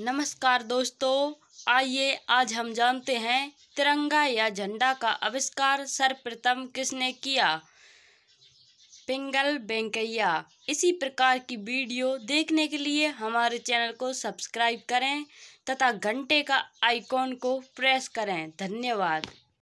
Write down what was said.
नमस्कार दोस्तों आइए आज हम जानते हैं तिरंगा या झंडा का आविष्कार सर्वप्रथम किसने किया पिंगल वेंकैया इसी प्रकार की वीडियो देखने के लिए हमारे चैनल को सब्सक्राइब करें तथा घंटे का आइकॉन को प्रेस करें धन्यवाद